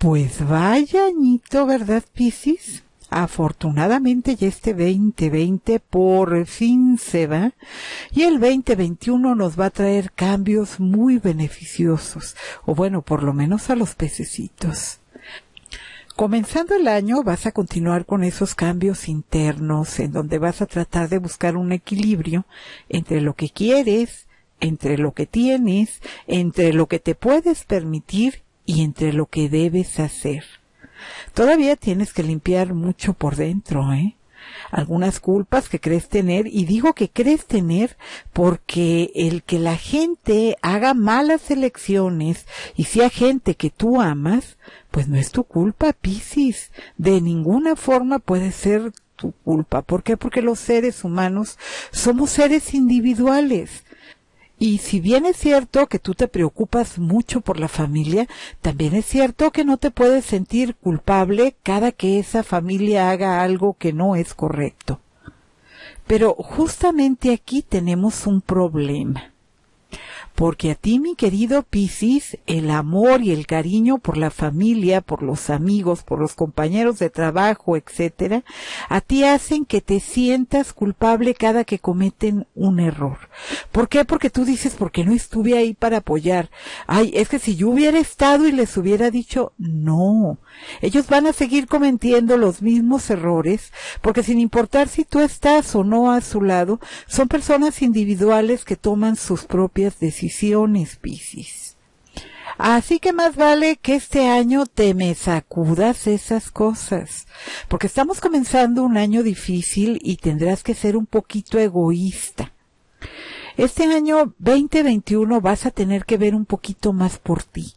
Pues vaya añito, ¿verdad, Piscis? Afortunadamente ya este 2020 por fin se va y el 2021 nos va a traer cambios muy beneficiosos, o bueno, por lo menos a los pececitos. Comenzando el año vas a continuar con esos cambios internos en donde vas a tratar de buscar un equilibrio entre lo que quieres, entre lo que tienes, entre lo que te puedes permitir y entre lo que debes hacer. Todavía tienes que limpiar mucho por dentro, ¿eh? Algunas culpas que crees tener, y digo que crees tener porque el que la gente haga malas elecciones y sea gente que tú amas, pues no es tu culpa, Piscis. De ninguna forma puede ser tu culpa. ¿Por qué? Porque los seres humanos somos seres individuales. Y si bien es cierto que tú te preocupas mucho por la familia, también es cierto que no te puedes sentir culpable cada que esa familia haga algo que no es correcto. Pero justamente aquí tenemos un problema porque a ti, mi querido Piscis, el amor y el cariño por la familia, por los amigos, por los compañeros de trabajo, etcétera, a ti hacen que te sientas culpable cada que cometen un error. ¿Por qué? Porque tú dices, porque no estuve ahí para apoyar. Ay, es que si yo hubiera estado y les hubiera dicho, no, ellos van a seguir cometiendo los mismos errores, porque sin importar si tú estás o no a su lado, son personas individuales que toman sus propias decisiones, Piscis. Así que más vale que este año te me sacudas esas cosas, porque estamos comenzando un año difícil y tendrás que ser un poquito egoísta. Este año 2021 vas a tener que ver un poquito más por ti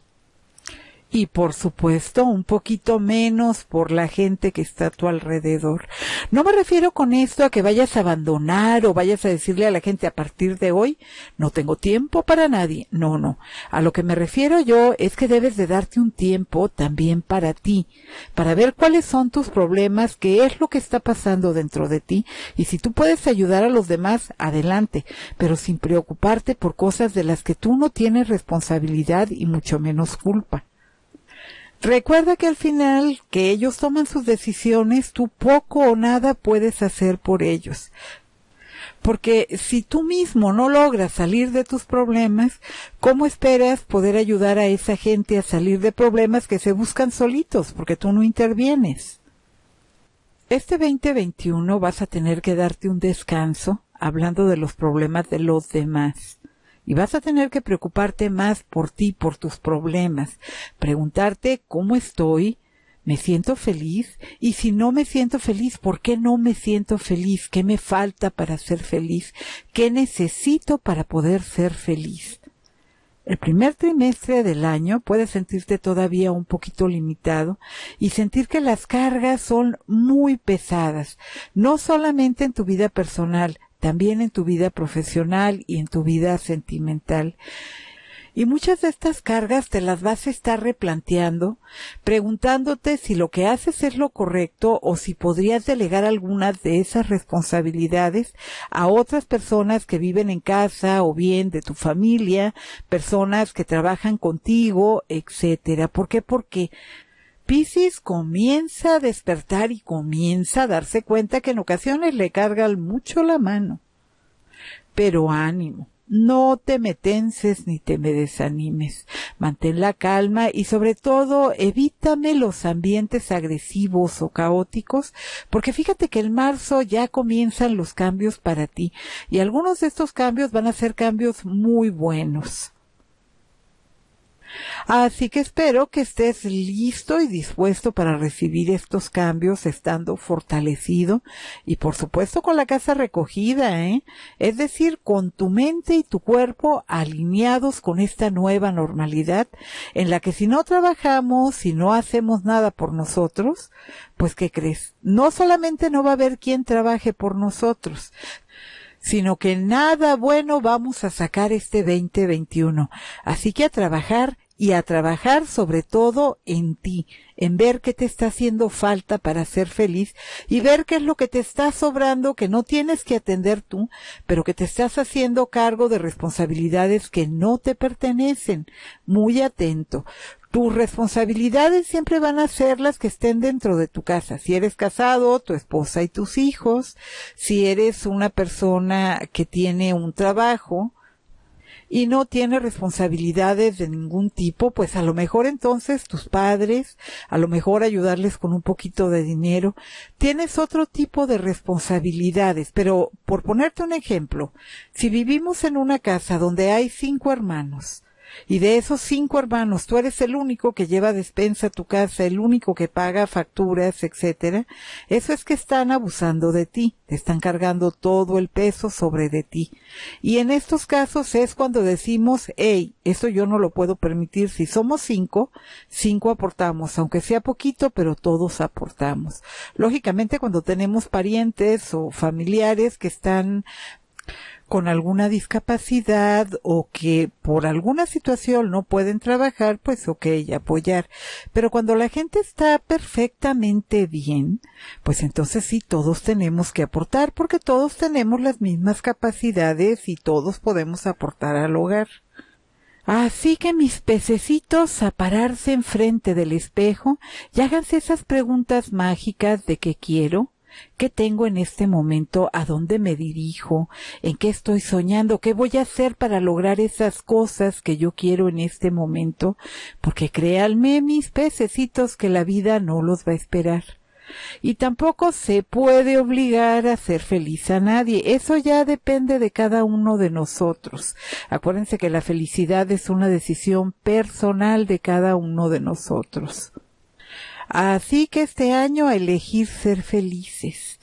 y por supuesto un poquito menos por la gente que está a tu alrededor. No me refiero con esto a que vayas a abandonar o vayas a decirle a la gente a partir de hoy, no tengo tiempo para nadie. No, no. A lo que me refiero yo es que debes de darte un tiempo también para ti, para ver cuáles son tus problemas, qué es lo que está pasando dentro de ti y si tú puedes ayudar a los demás, adelante, pero sin preocuparte por cosas de las que tú no tienes responsabilidad y mucho menos culpa. Recuerda que al final que ellos toman sus decisiones, tú poco o nada puedes hacer por ellos. Porque si tú mismo no logras salir de tus problemas, ¿cómo esperas poder ayudar a esa gente a salir de problemas que se buscan solitos porque tú no intervienes? Este 2021 vas a tener que darte un descanso hablando de los problemas de los demás y vas a tener que preocuparte más por ti, por tus problemas, preguntarte cómo estoy, me siento feliz y si no me siento feliz, ¿por qué no me siento feliz? ¿Qué me falta para ser feliz? ¿Qué necesito para poder ser feliz? El primer trimestre del año puedes sentirte todavía un poquito limitado y sentir que las cargas son muy pesadas, no solamente en tu vida personal, también en tu vida profesional y en tu vida sentimental. Y muchas de estas cargas te las vas a estar replanteando, preguntándote si lo que haces es lo correcto o si podrías delegar algunas de esas responsabilidades a otras personas que viven en casa o bien de tu familia, personas que trabajan contigo, etcétera. ¿Por qué? Porque Pisces comienza a despertar y comienza a darse cuenta que en ocasiones le cargan mucho la mano. Pero ánimo, no te metences ni te me desanimes. Mantén la calma y sobre todo evítame los ambientes agresivos o caóticos, porque fíjate que en marzo ya comienzan los cambios para ti y algunos de estos cambios van a ser cambios muy buenos. Así que espero que estés listo y dispuesto para recibir estos cambios estando fortalecido y por supuesto con la casa recogida, ¿eh? es decir, con tu mente y tu cuerpo alineados con esta nueva normalidad en la que si no trabajamos, y no hacemos nada por nosotros, pues ¿qué crees? No solamente no va a haber quien trabaje por nosotros, sino que nada bueno vamos a sacar este 2021. Así que a trabajar y a trabajar sobre todo en ti, en ver qué te está haciendo falta para ser feliz y ver qué es lo que te está sobrando, que no tienes que atender tú, pero que te estás haciendo cargo de responsabilidades que no te pertenecen. Muy atento. Tus responsabilidades siempre van a ser las que estén dentro de tu casa. Si eres casado, tu esposa y tus hijos. Si eres una persona que tiene un trabajo, y no tiene responsabilidades de ningún tipo, pues a lo mejor entonces tus padres, a lo mejor ayudarles con un poquito de dinero, tienes otro tipo de responsabilidades. Pero por ponerte un ejemplo, si vivimos en una casa donde hay cinco hermanos y de esos cinco hermanos, tú eres el único que lleva despensa a tu casa, el único que paga facturas, etcétera. Eso es que están abusando de ti, te están cargando todo el peso sobre de ti. Y en estos casos es cuando decimos, hey, eso yo no lo puedo permitir. Si somos cinco, cinco aportamos, aunque sea poquito, pero todos aportamos. Lógicamente cuando tenemos parientes o familiares que están con alguna discapacidad o que por alguna situación no pueden trabajar, pues ok, apoyar. Pero cuando la gente está perfectamente bien, pues entonces sí, todos tenemos que aportar porque todos tenemos las mismas capacidades y todos podemos aportar al hogar. Así que mis pececitos a pararse enfrente del espejo y háganse esas preguntas mágicas de qué quiero, ¿Qué tengo en este momento? ¿A dónde me dirijo? ¿En qué estoy soñando? ¿Qué voy a hacer para lograr esas cosas que yo quiero en este momento? Porque créanme, mis pececitos, que la vida no los va a esperar. Y tampoco se puede obligar a ser feliz a nadie. Eso ya depende de cada uno de nosotros. Acuérdense que la felicidad es una decisión personal de cada uno de nosotros. Así que este año a elegir ser felices.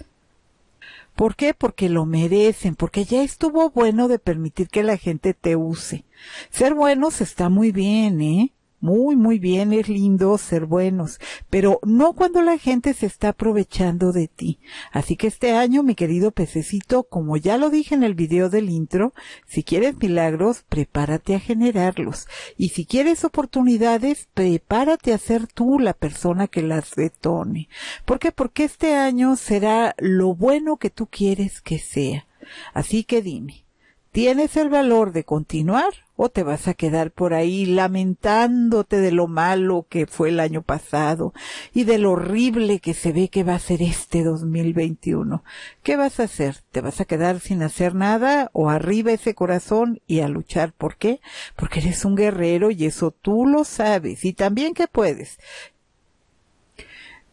¿Por qué? Porque lo merecen, porque ya estuvo bueno de permitir que la gente te use. Ser buenos está muy bien, ¿eh? Muy, muy bien, es lindo ser buenos, pero no cuando la gente se está aprovechando de ti. Así que este año, mi querido pececito, como ya lo dije en el video del intro, si quieres milagros, prepárate a generarlos. Y si quieres oportunidades, prepárate a ser tú la persona que las detone. ¿Por qué? Porque este año será lo bueno que tú quieres que sea. Así que dime, ¿tienes el valor de continuar o te vas a quedar por ahí lamentándote de lo malo que fue el año pasado y de lo horrible que se ve que va a ser este 2021. ¿Qué vas a hacer? ¿Te vas a quedar sin hacer nada o arriba ese corazón y a luchar? ¿Por qué? Porque eres un guerrero y eso tú lo sabes y también que puedes.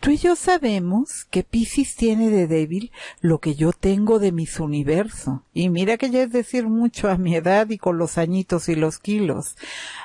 Tú y yo sabemos que Pisces tiene de débil lo que yo tengo de mis universo. Y mira que ya es decir mucho a mi edad y con los añitos y los kilos.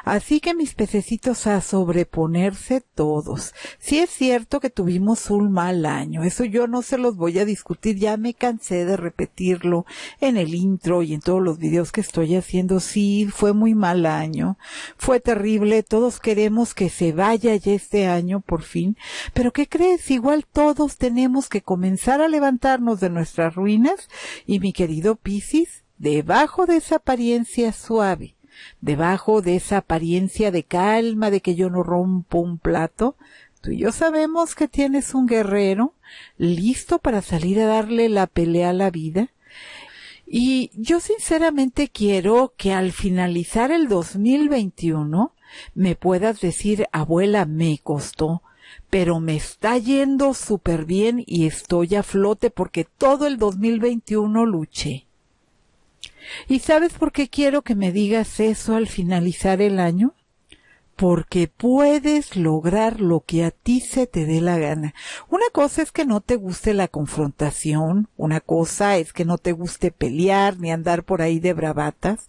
Así que mis pececitos a sobreponerse todos. Si es cierto que tuvimos un mal año. Eso yo no se los voy a discutir. Ya me cansé de repetirlo en el intro y en todos los videos que estoy haciendo. Sí, fue muy mal año. Fue terrible. Todos queremos que se vaya ya este año por fin. Pero ¿qué igual todos tenemos que comenzar a levantarnos de nuestras ruinas y mi querido Piscis, debajo de esa apariencia suave, debajo de esa apariencia de calma de que yo no rompo un plato, tú y yo sabemos que tienes un guerrero listo para salir a darle la pelea a la vida. Y yo sinceramente quiero que al finalizar el 2021 me puedas decir, abuela, me costó, pero me está yendo súper bien y estoy a flote porque todo el 2021 luché. ¿Y sabes por qué quiero que me digas eso al finalizar el año? porque puedes lograr lo que a ti se te dé la gana. Una cosa es que no te guste la confrontación, una cosa es que no te guste pelear ni andar por ahí de bravatas,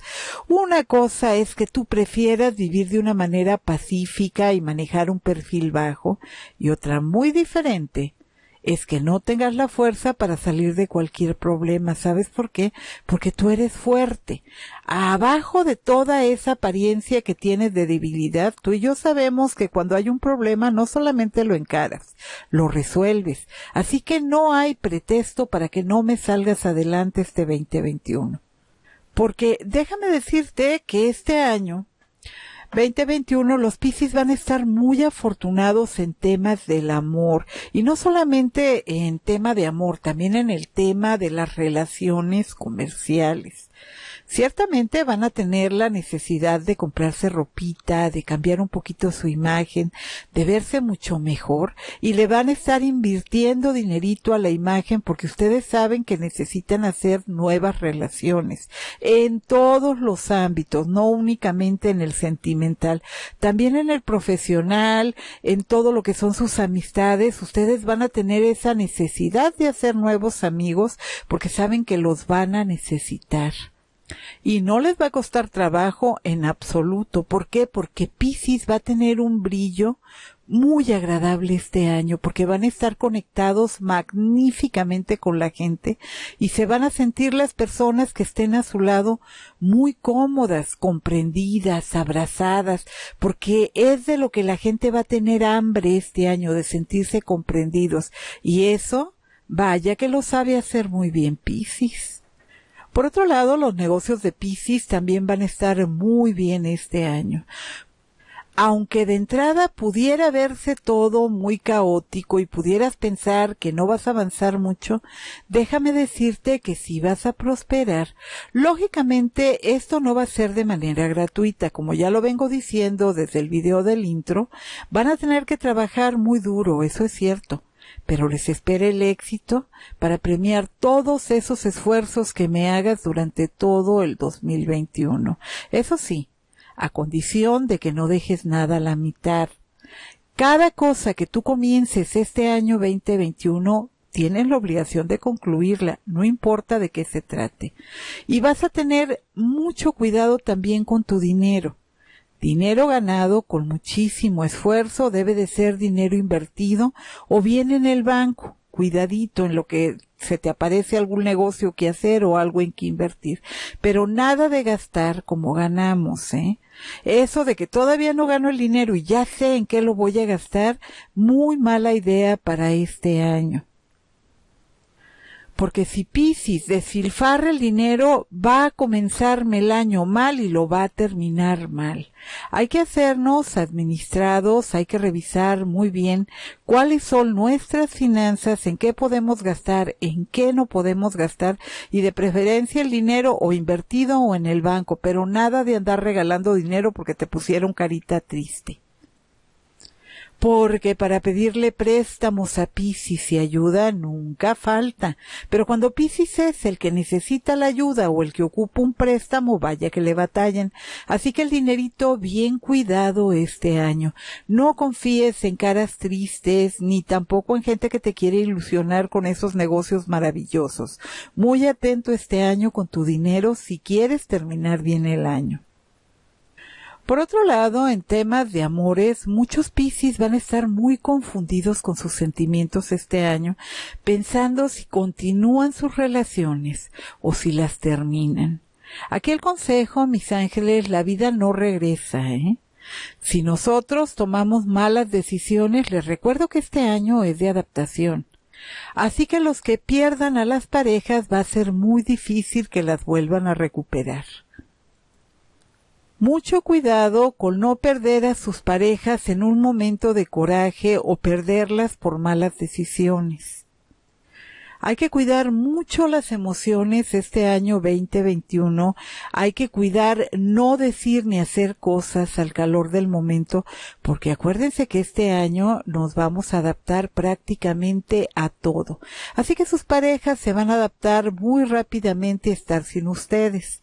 una cosa es que tú prefieras vivir de una manera pacífica y manejar un perfil bajo, y otra muy diferente es que no tengas la fuerza para salir de cualquier problema. ¿Sabes por qué? Porque tú eres fuerte. Abajo de toda esa apariencia que tienes de debilidad, tú y yo sabemos que cuando hay un problema no solamente lo encaras, lo resuelves. Así que no hay pretexto para que no me salgas adelante este 2021. Porque déjame decirte que este año 2021 los Piscis van a estar muy afortunados en temas del amor y no solamente en tema de amor, también en el tema de las relaciones comerciales ciertamente van a tener la necesidad de comprarse ropita, de cambiar un poquito su imagen, de verse mucho mejor y le van a estar invirtiendo dinerito a la imagen porque ustedes saben que necesitan hacer nuevas relaciones en todos los ámbitos, no únicamente en el sentimental, también en el profesional, en todo lo que son sus amistades, ustedes van a tener esa necesidad de hacer nuevos amigos porque saben que los van a necesitar. Y no les va a costar trabajo en absoluto. ¿Por qué? Porque Pisces va a tener un brillo muy agradable este año porque van a estar conectados magníficamente con la gente y se van a sentir las personas que estén a su lado muy cómodas, comprendidas, abrazadas, porque es de lo que la gente va a tener hambre este año, de sentirse comprendidos. Y eso, vaya que lo sabe hacer muy bien Pisces. Por otro lado, los negocios de Pisces también van a estar muy bien este año. Aunque de entrada pudiera verse todo muy caótico y pudieras pensar que no vas a avanzar mucho, déjame decirte que si vas a prosperar. Lógicamente esto no va a ser de manera gratuita, como ya lo vengo diciendo desde el video del intro, van a tener que trabajar muy duro, eso es cierto pero les espera el éxito para premiar todos esos esfuerzos que me hagas durante todo el 2021. Eso sí, a condición de que no dejes nada a la mitad. Cada cosa que tú comiences este año 2021 tienes la obligación de concluirla, no importa de qué se trate. Y vas a tener mucho cuidado también con tu dinero. Dinero ganado con muchísimo esfuerzo debe de ser dinero invertido o bien en el banco, cuidadito en lo que se te aparece algún negocio que hacer o algo en que invertir. Pero nada de gastar como ganamos, ¿eh? Eso de que todavía no gano el dinero y ya sé en qué lo voy a gastar, muy mala idea para este año porque si de desilfarra el dinero va a comenzarme el año mal y lo va a terminar mal. Hay que hacernos administrados, hay que revisar muy bien cuáles son nuestras finanzas, en qué podemos gastar, en qué no podemos gastar y de preferencia el dinero o invertido o en el banco, pero nada de andar regalando dinero porque te pusieron carita triste porque para pedirle préstamos a Piscis y ayuda nunca falta. Pero cuando Piscis es el que necesita la ayuda o el que ocupa un préstamo, vaya que le batallen. Así que el dinerito bien cuidado este año. No confíes en caras tristes ni tampoco en gente que te quiere ilusionar con esos negocios maravillosos. Muy atento este año con tu dinero si quieres terminar bien el año. Por otro lado, en temas de amores, muchos Piscis van a estar muy confundidos con sus sentimientos este año, pensando si continúan sus relaciones o si las terminan. Aquí el consejo, mis ángeles, la vida no regresa, ¿eh? Si nosotros tomamos malas decisiones, les recuerdo que este año es de adaptación. Así que los que pierdan a las parejas va a ser muy difícil que las vuelvan a recuperar. Mucho cuidado con no perder a sus parejas en un momento de coraje o perderlas por malas decisiones. Hay que cuidar mucho las emociones este año 2021. Hay que cuidar no decir ni hacer cosas al calor del momento, porque acuérdense que este año nos vamos a adaptar prácticamente a todo. Así que sus parejas se van a adaptar muy rápidamente a estar sin ustedes.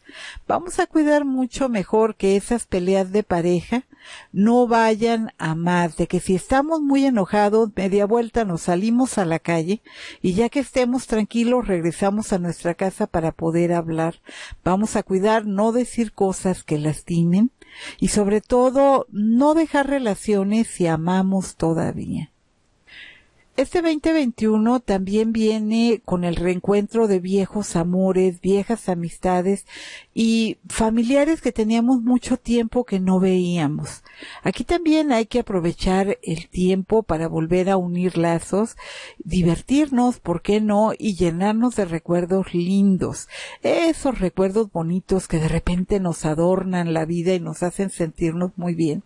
Vamos a cuidar mucho mejor que esas peleas de pareja no vayan a más de que si estamos muy enojados, media vuelta nos salimos a la calle y ya que estemos tranquilos regresamos a nuestra casa para poder hablar. Vamos a cuidar no decir cosas que lastimen y sobre todo no dejar relaciones si amamos todavía. Este 2021 también viene con el reencuentro de viejos amores, viejas amistades y familiares que teníamos mucho tiempo que no veíamos. Aquí también hay que aprovechar el tiempo para volver a unir lazos, divertirnos, ¿por qué no? Y llenarnos de recuerdos lindos. Esos recuerdos bonitos que de repente nos adornan la vida y nos hacen sentirnos muy bien.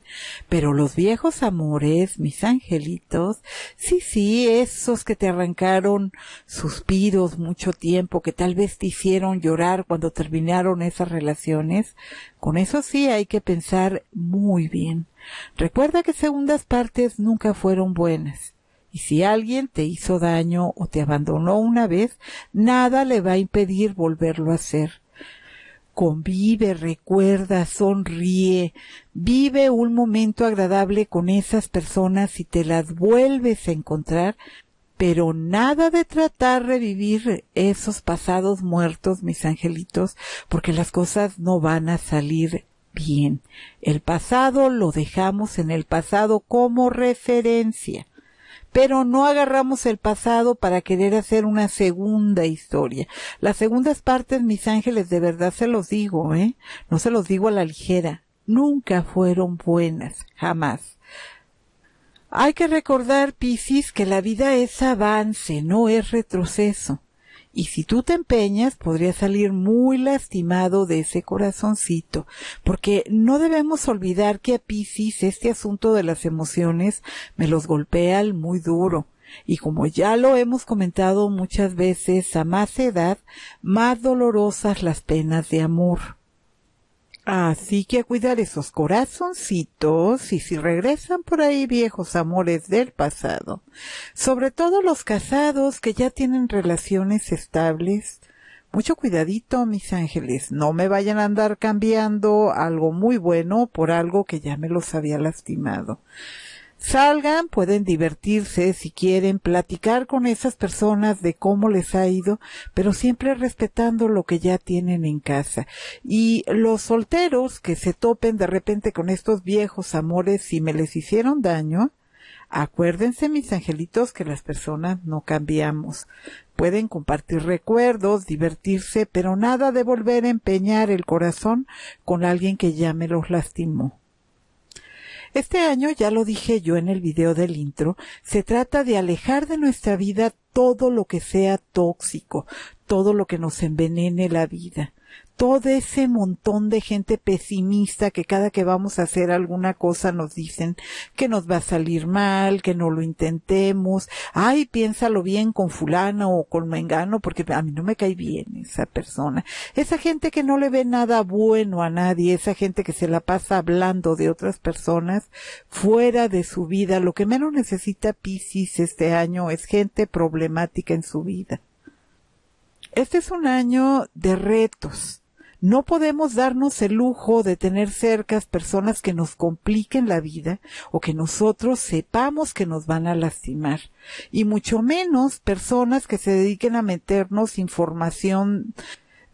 Pero los viejos amores, mis angelitos, sí, sí, esos que te arrancaron suspiros mucho tiempo, que tal vez te hicieron llorar cuando terminaron esas relaciones, con eso sí hay que pensar muy bien. Recuerda que segundas partes nunca fueron buenas. Y si alguien te hizo daño o te abandonó una vez, nada le va a impedir volverlo a hacer convive, recuerda, sonríe, vive un momento agradable con esas personas y te las vuelves a encontrar, pero nada de tratar de vivir esos pasados muertos, mis angelitos, porque las cosas no van a salir bien. El pasado lo dejamos en el pasado como referencia pero no agarramos el pasado para querer hacer una segunda historia. Las segundas partes, mis ángeles, de verdad se los digo, ¿eh? No se los digo a la ligera. Nunca fueron buenas, jamás. Hay que recordar, Pisis, que la vida es avance, no es retroceso. Y si tú te empeñas, podrías salir muy lastimado de ese corazoncito, porque no debemos olvidar que a Pisces este asunto de las emociones me los golpea muy duro. Y como ya lo hemos comentado muchas veces, a más edad, más dolorosas las penas de amor. Así que a cuidar esos corazoncitos y si regresan por ahí viejos amores del pasado, sobre todo los casados que ya tienen relaciones estables, mucho cuidadito, mis ángeles, no me vayan a andar cambiando algo muy bueno por algo que ya me los había lastimado. Salgan, pueden divertirse si quieren, platicar con esas personas de cómo les ha ido, pero siempre respetando lo que ya tienen en casa. Y los solteros que se topen de repente con estos viejos amores si me les hicieron daño, Acuérdense, mis angelitos, que las personas no cambiamos. Pueden compartir recuerdos, divertirse, pero nada de volver a empeñar el corazón con alguien que ya me los lastimó. Este año, ya lo dije yo en el video del intro, se trata de alejar de nuestra vida todo lo que sea tóxico, todo lo que nos envenene la vida todo ese montón de gente pesimista que cada que vamos a hacer alguna cosa nos dicen que nos va a salir mal, que no lo intentemos, ay, piénsalo bien con fulano o con mengano porque a mí no me cae bien esa persona. Esa gente que no le ve nada bueno a nadie, esa gente que se la pasa hablando de otras personas fuera de su vida, lo que menos necesita Piscis este año es gente problemática en su vida. Este es un año de retos, no podemos darnos el lujo de tener cerca personas que nos compliquen la vida o que nosotros sepamos que nos van a lastimar. Y mucho menos personas que se dediquen a meternos información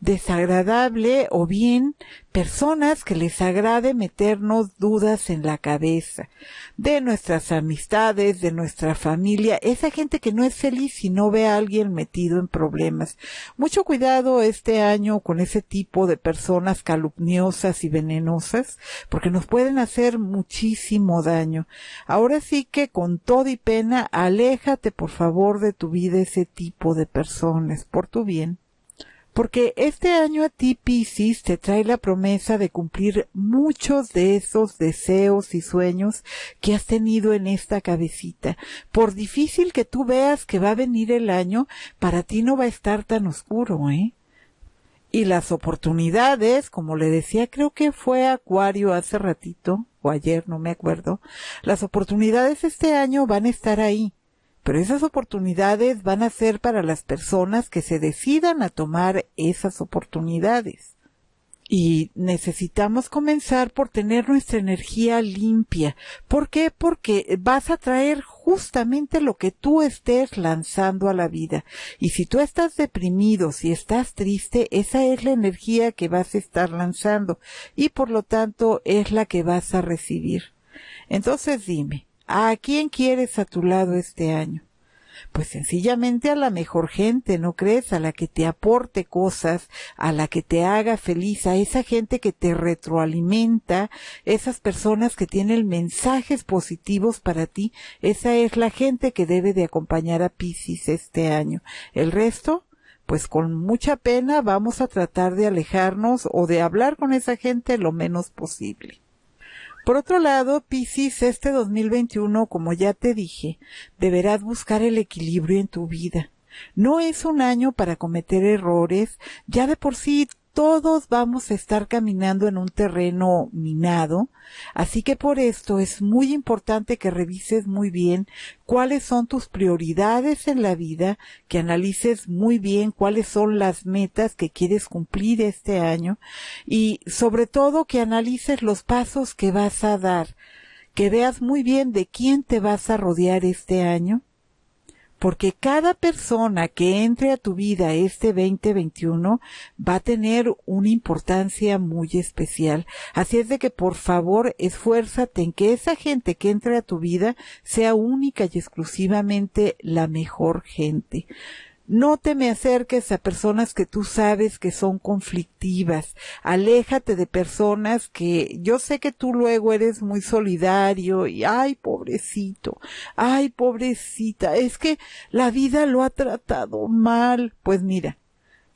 desagradable o bien personas que les agrade meternos dudas en la cabeza de nuestras amistades, de nuestra familia, esa gente que no es feliz si no ve a alguien metido en problemas. Mucho cuidado este año con ese tipo de personas calumniosas y venenosas porque nos pueden hacer muchísimo daño. Ahora sí que con todo y pena, aléjate por favor de tu vida ese tipo de personas por tu bien porque este año a ti, Piscis, te trae la promesa de cumplir muchos de esos deseos y sueños que has tenido en esta cabecita. Por difícil que tú veas que va a venir el año, para ti no va a estar tan oscuro, ¿eh? Y las oportunidades, como le decía, creo que fue Acuario hace ratito, o ayer, no me acuerdo, las oportunidades este año van a estar ahí pero esas oportunidades van a ser para las personas que se decidan a tomar esas oportunidades. Y necesitamos comenzar por tener nuestra energía limpia. ¿Por qué? Porque vas a traer justamente lo que tú estés lanzando a la vida. Y si tú estás deprimido, si estás triste, esa es la energía que vas a estar lanzando y por lo tanto es la que vas a recibir. Entonces dime, ¿A quién quieres a tu lado este año? Pues sencillamente a la mejor gente, ¿no crees? A la que te aporte cosas, a la que te haga feliz, a esa gente que te retroalimenta, esas personas que tienen mensajes positivos para ti, esa es la gente que debe de acompañar a Pisces este año. El resto, pues con mucha pena vamos a tratar de alejarnos o de hablar con esa gente lo menos posible. Por otro lado, Piscis, este 2021, como ya te dije, deberás buscar el equilibrio en tu vida. No es un año para cometer errores, ya de por sí todos vamos a estar caminando en un terreno minado, así que por esto es muy importante que revises muy bien cuáles son tus prioridades en la vida, que analices muy bien cuáles son las metas que quieres cumplir este año y sobre todo que analices los pasos que vas a dar, que veas muy bien de quién te vas a rodear este año porque cada persona que entre a tu vida este 2021 va a tener una importancia muy especial. Así es de que por favor esfuérzate en que esa gente que entre a tu vida sea única y exclusivamente la mejor gente. No te me acerques a personas que tú sabes que son conflictivas. Aléjate de personas que yo sé que tú luego eres muy solidario y ay, pobrecito, ay, pobrecita, es que la vida lo ha tratado mal. Pues mira,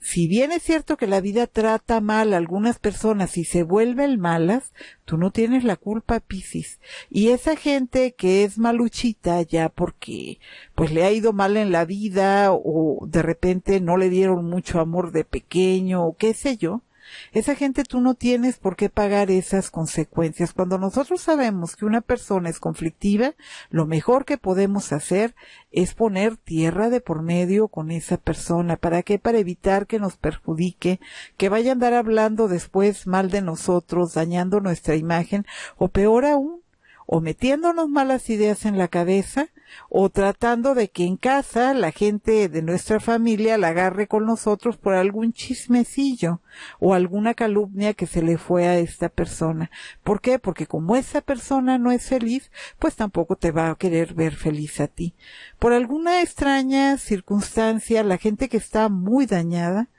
si bien es cierto que la vida trata mal a algunas personas y se vuelven malas, tú no tienes la culpa, Piscis. Y esa gente que es maluchita ya porque pues le ha ido mal en la vida o de repente no le dieron mucho amor de pequeño o qué sé yo, esa gente tú no tienes por qué pagar esas consecuencias. Cuando nosotros sabemos que una persona es conflictiva, lo mejor que podemos hacer es poner tierra de por medio con esa persona. ¿Para qué? Para evitar que nos perjudique, que vaya a andar hablando después mal de nosotros, dañando nuestra imagen o peor aún, o metiéndonos malas ideas en la cabeza o tratando de que en casa la gente de nuestra familia la agarre con nosotros por algún chismecillo o alguna calumnia que se le fue a esta persona. ¿Por qué? Porque como esa persona no es feliz, pues tampoco te va a querer ver feliz a ti. Por alguna extraña circunstancia, la gente que está muy dañada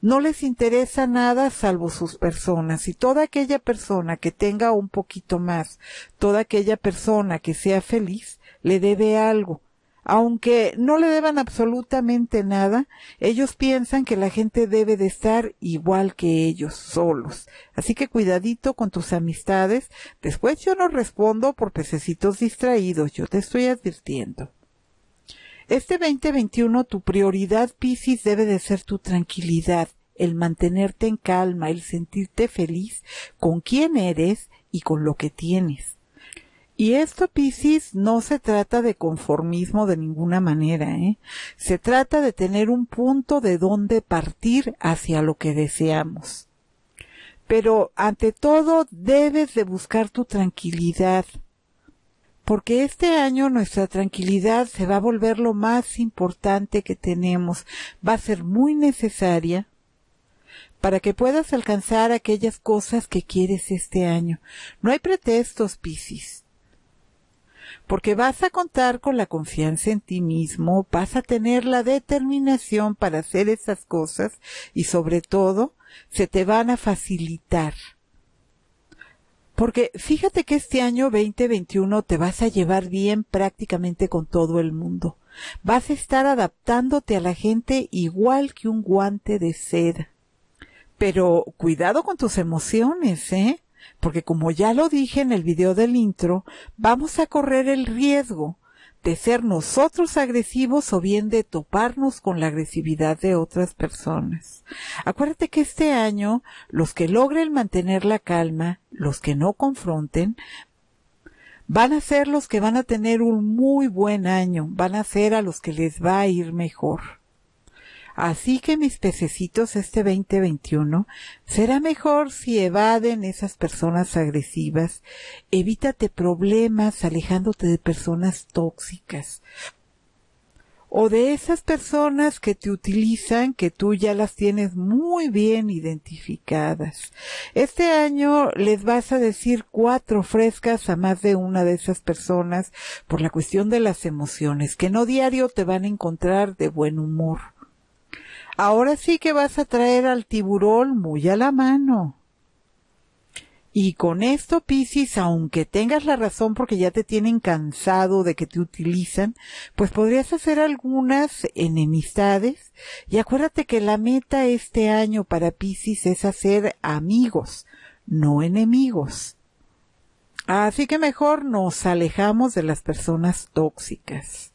no les interesa nada salvo sus personas. Y toda aquella persona que tenga un poquito más, toda aquella persona que sea feliz, le debe algo. Aunque no le deban absolutamente nada, ellos piensan que la gente debe de estar igual que ellos, solos. Así que cuidadito con tus amistades. Después yo no respondo por pececitos distraídos, yo te estoy advirtiendo. Este 2021 tu prioridad, Piscis, debe de ser tu tranquilidad, el mantenerte en calma, el sentirte feliz con quién eres y con lo que tienes. Y esto, Piscis, no se trata de conformismo de ninguna manera, ¿eh? Se trata de tener un punto de donde partir hacia lo que deseamos. Pero ante todo debes de buscar tu tranquilidad, porque este año nuestra tranquilidad se va a volver lo más importante que tenemos, va a ser muy necesaria para que puedas alcanzar aquellas cosas que quieres este año. No hay pretextos, Piscis. Porque vas a contar con la confianza en ti mismo, vas a tener la determinación para hacer esas cosas y sobre todo se te van a facilitar porque fíjate que este año 2021 te vas a llevar bien prácticamente con todo el mundo. Vas a estar adaptándote a la gente igual que un guante de seda. Pero cuidado con tus emociones, ¿eh? Porque como ya lo dije en el video del intro, vamos a correr el riesgo de ser nosotros agresivos o bien de toparnos con la agresividad de otras personas. Acuérdate que este año los que logren mantener la calma, los que no confronten, van a ser los que van a tener un muy buen año, van a ser a los que les va a ir mejor. Así que mis pececitos este 2021 será mejor si evaden esas personas agresivas, evítate problemas alejándote de personas tóxicas o de esas personas que te utilizan, que tú ya las tienes muy bien identificadas. Este año les vas a decir cuatro frescas a más de una de esas personas por la cuestión de las emociones, que no diario te van a encontrar de buen humor. Ahora sí que vas a traer al tiburón muy a la mano. Y con esto, Piscis, aunque tengas la razón porque ya te tienen cansado de que te utilizan, pues podrías hacer algunas enemistades. Y acuérdate que la meta este año para Piscis es hacer amigos, no enemigos. Así que mejor nos alejamos de las personas tóxicas.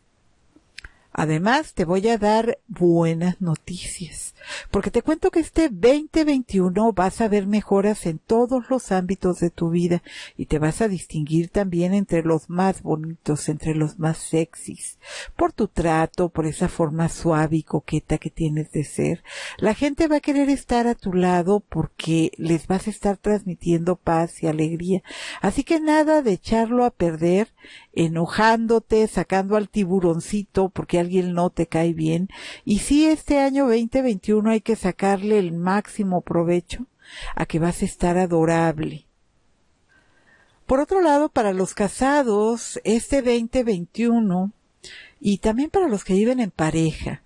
Además, te voy a dar buenas noticias, porque te cuento que este 2021 vas a ver mejoras en todos los ámbitos de tu vida y te vas a distinguir también entre los más bonitos, entre los más sexys, por tu trato, por esa forma suave y coqueta que tienes de ser. La gente va a querer estar a tu lado porque les vas a estar transmitiendo paz y alegría. Así que nada de echarlo a perder enojándote, sacando al tiburoncito porque alguien no te cae bien. Y sí, este año 2021 hay que sacarle el máximo provecho a que vas a estar adorable. Por otro lado, para los casados, este 2021 y también para los que viven en pareja,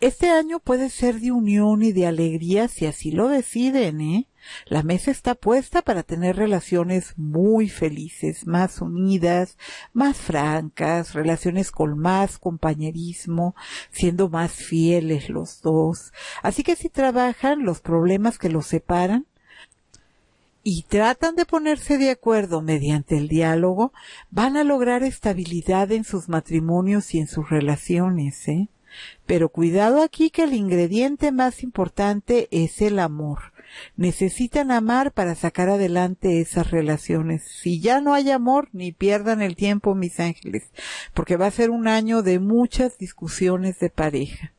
este año puede ser de unión y de alegría si así lo deciden, ¿eh? La mesa está puesta para tener relaciones muy felices, más unidas, más francas, relaciones con más compañerismo, siendo más fieles los dos. Así que si trabajan los problemas que los separan y tratan de ponerse de acuerdo mediante el diálogo, van a lograr estabilidad en sus matrimonios y en sus relaciones, ¿eh? Pero cuidado aquí que el ingrediente más importante es el amor Necesitan amar para sacar adelante esas relaciones. Si ya no hay amor, ni pierdan el tiempo, mis ángeles, porque va a ser un año de muchas discusiones de pareja.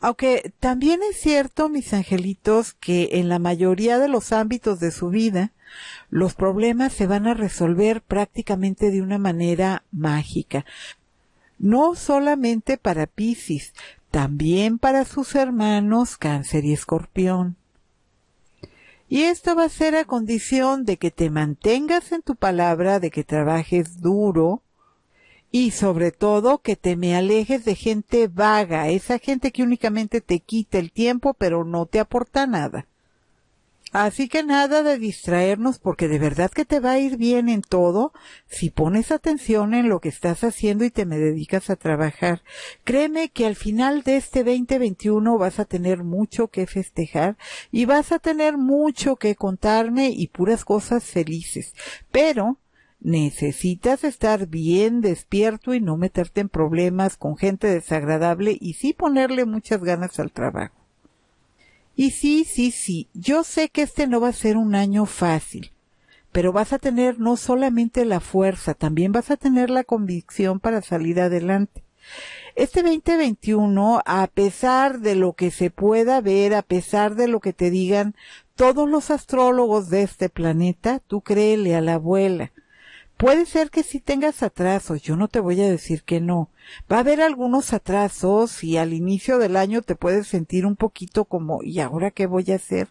Aunque también es cierto, mis angelitos, que en la mayoría de los ámbitos de su vida, los problemas se van a resolver prácticamente de una manera mágica. No solamente para Pisces, también para sus hermanos Cáncer y Escorpión. Y esto va a ser a condición de que te mantengas en tu palabra, de que trabajes duro y sobre todo que te me alejes de gente vaga, esa gente que únicamente te quita el tiempo pero no te aporta nada. Así que nada de distraernos porque de verdad que te va a ir bien en todo si pones atención en lo que estás haciendo y te me dedicas a trabajar. Créeme que al final de este 2021 vas a tener mucho que festejar y vas a tener mucho que contarme y puras cosas felices. Pero necesitas estar bien despierto y no meterte en problemas con gente desagradable y sí ponerle muchas ganas al trabajo. Y sí, sí, sí, yo sé que este no va a ser un año fácil, pero vas a tener no solamente la fuerza, también vas a tener la convicción para salir adelante. Este 2021, a pesar de lo que se pueda ver, a pesar de lo que te digan todos los astrólogos de este planeta, tú créele a la abuela, Puede ser que sí tengas atrasos, yo no te voy a decir que no. Va a haber algunos atrasos y al inicio del año te puedes sentir un poquito como, ¿y ahora qué voy a hacer?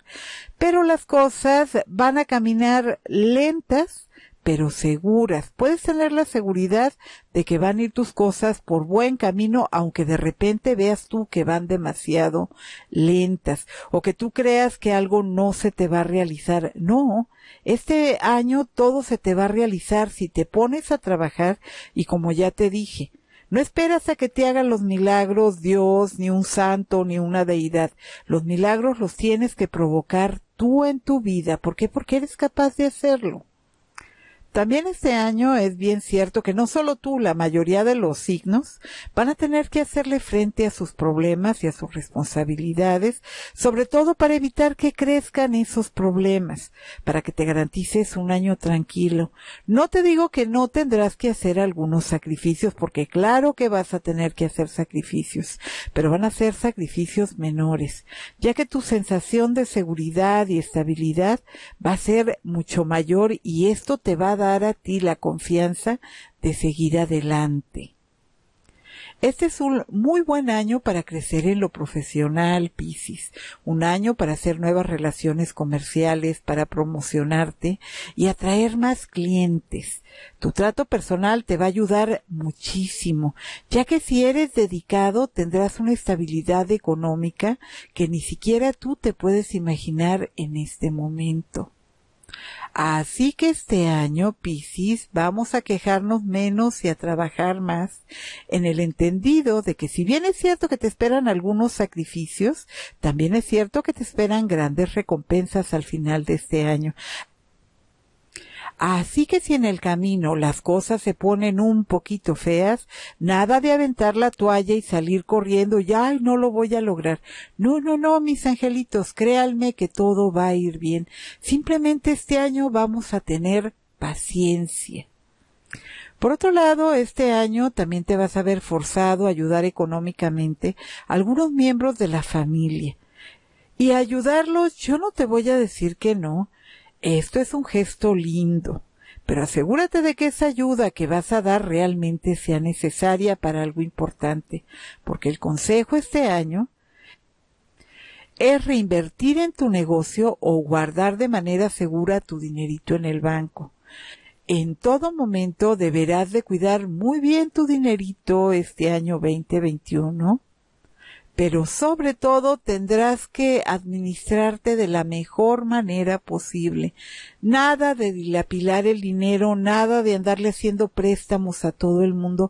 Pero las cosas van a caminar lentas pero seguras. Puedes tener la seguridad de que van a ir tus cosas por buen camino, aunque de repente veas tú que van demasiado lentas o que tú creas que algo no se te va a realizar. No, este año todo se te va a realizar si te pones a trabajar y como ya te dije, no esperas a que te hagan los milagros Dios, ni un santo, ni una deidad. Los milagros los tienes que provocar tú en tu vida. ¿Por qué? Porque eres capaz de hacerlo. También este año es bien cierto que no solo tú, la mayoría de los signos van a tener que hacerle frente a sus problemas y a sus responsabilidades, sobre todo para evitar que crezcan esos problemas, para que te garantices un año tranquilo. No te digo que no tendrás que hacer algunos sacrificios, porque claro que vas a tener que hacer sacrificios, pero van a ser sacrificios menores, ya que tu sensación de seguridad y estabilidad va a ser mucho mayor y esto te va a dar a ti la confianza de seguir adelante. Este es un muy buen año para crecer en lo profesional, Piscis, un año para hacer nuevas relaciones comerciales, para promocionarte y atraer más clientes. Tu trato personal te va a ayudar muchísimo, ya que si eres dedicado tendrás una estabilidad económica que ni siquiera tú te puedes imaginar en este momento. Así que este año, Piscis, vamos a quejarnos menos y a trabajar más en el entendido de que si bien es cierto que te esperan algunos sacrificios, también es cierto que te esperan grandes recompensas al final de este año. Así que si en el camino las cosas se ponen un poquito feas, nada de aventar la toalla y salir corriendo ya no lo voy a lograr. No, no, no, mis angelitos, créanme que todo va a ir bien. Simplemente este año vamos a tener paciencia. Por otro lado, este año también te vas a ver forzado a ayudar económicamente a algunos miembros de la familia. Y ayudarlos, yo no te voy a decir que no, esto es un gesto lindo, pero asegúrate de que esa ayuda que vas a dar realmente sea necesaria para algo importante, porque el consejo este año es reinvertir en tu negocio o guardar de manera segura tu dinerito en el banco. En todo momento deberás de cuidar muy bien tu dinerito este año 2021 pero sobre todo tendrás que administrarte de la mejor manera posible. Nada de dilapilar el dinero, nada de andarle haciendo préstamos a todo el mundo.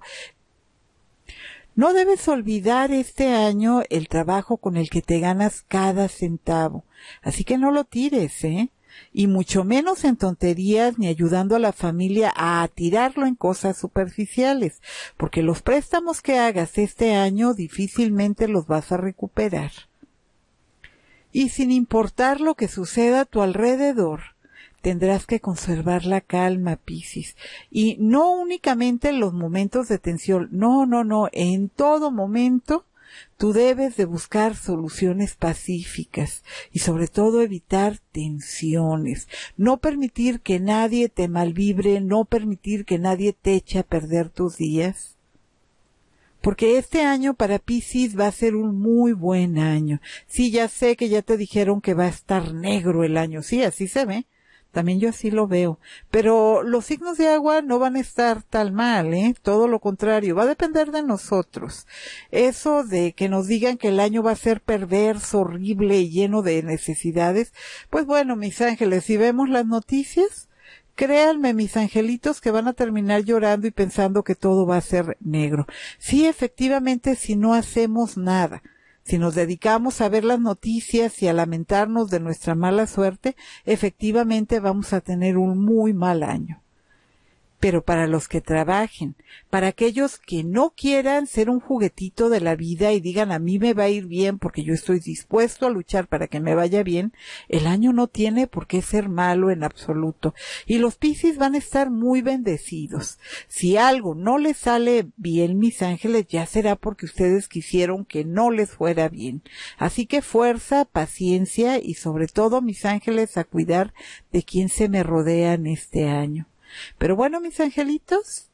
No debes olvidar este año el trabajo con el que te ganas cada centavo. Así que no lo tires, ¿eh? y mucho menos en tonterías ni ayudando a la familia a atirarlo en cosas superficiales, porque los préstamos que hagas este año difícilmente los vas a recuperar. Y sin importar lo que suceda a tu alrededor, tendrás que conservar la calma, Pisis. Y no únicamente en los momentos de tensión, no, no, no, en todo momento Tú debes de buscar soluciones pacíficas y sobre todo evitar tensiones. No permitir que nadie te malvibre, no permitir que nadie te eche a perder tus días. Porque este año para Pisis va a ser un muy buen año. Sí, ya sé que ya te dijeron que va a estar negro el año. Sí, así se ve también yo así lo veo. Pero los signos de agua no van a estar tan mal, ¿eh? Todo lo contrario, va a depender de nosotros. Eso de que nos digan que el año va a ser perverso, horrible, lleno de necesidades, pues bueno, mis ángeles, si vemos las noticias, Créanme, mis angelitos, que van a terminar llorando y pensando que todo va a ser negro. Sí, efectivamente, si no hacemos nada. Si nos dedicamos a ver las noticias y a lamentarnos de nuestra mala suerte, efectivamente vamos a tener un muy mal año pero para los que trabajen, para aquellos que no quieran ser un juguetito de la vida y digan a mí me va a ir bien porque yo estoy dispuesto a luchar para que me vaya bien, el año no tiene por qué ser malo en absoluto. Y los Piscis van a estar muy bendecidos. Si algo no les sale bien, mis ángeles, ya será porque ustedes quisieron que no les fuera bien. Así que fuerza, paciencia y sobre todo, mis ángeles, a cuidar de quien se me rodea en este año. Pero bueno, mis angelitos,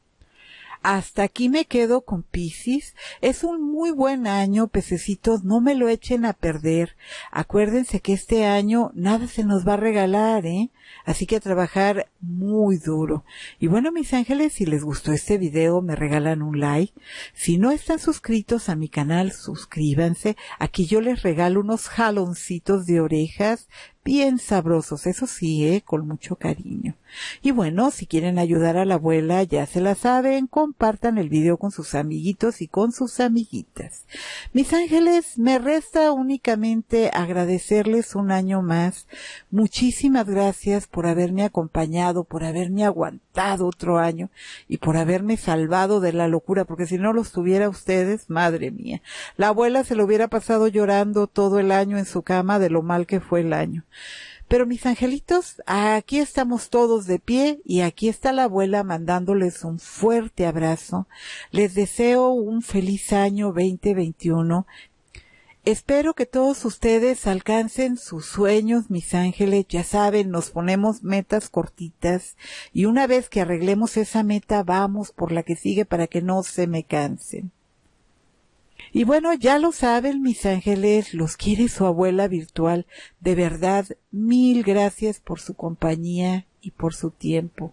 hasta aquí me quedo con Pisces. Es un muy buen año, pececitos, no me lo echen a perder. Acuérdense que este año nada se nos va a regalar, ¿eh? Así que a trabajar muy duro. Y bueno, mis ángeles, si les gustó este video, me regalan un like. Si no están suscritos a mi canal, suscríbanse. Aquí yo les regalo unos jaloncitos de orejas bien sabrosos, eso sí, eh, con mucho cariño. Y bueno, si quieren ayudar a la abuela, ya se la saben, compartan el video con sus amiguitos y con sus amiguitas. Mis ángeles, me resta únicamente agradecerles un año más. Muchísimas gracias por haberme acompañado, por haberme aguantado otro año y por haberme salvado de la locura, porque si no los tuviera ustedes, madre mía, la abuela se lo hubiera pasado llorando todo el año en su cama de lo mal que fue el año. Pero mis angelitos, aquí estamos todos de pie y aquí está la abuela mandándoles un fuerte abrazo. Les deseo un feliz año 2021 Espero que todos ustedes alcancen sus sueños, mis ángeles. Ya saben, nos ponemos metas cortitas y una vez que arreglemos esa meta, vamos por la que sigue para que no se me cansen. Y bueno, ya lo saben, mis ángeles, los quiere su abuela virtual. De verdad, mil gracias por su compañía y por su tiempo.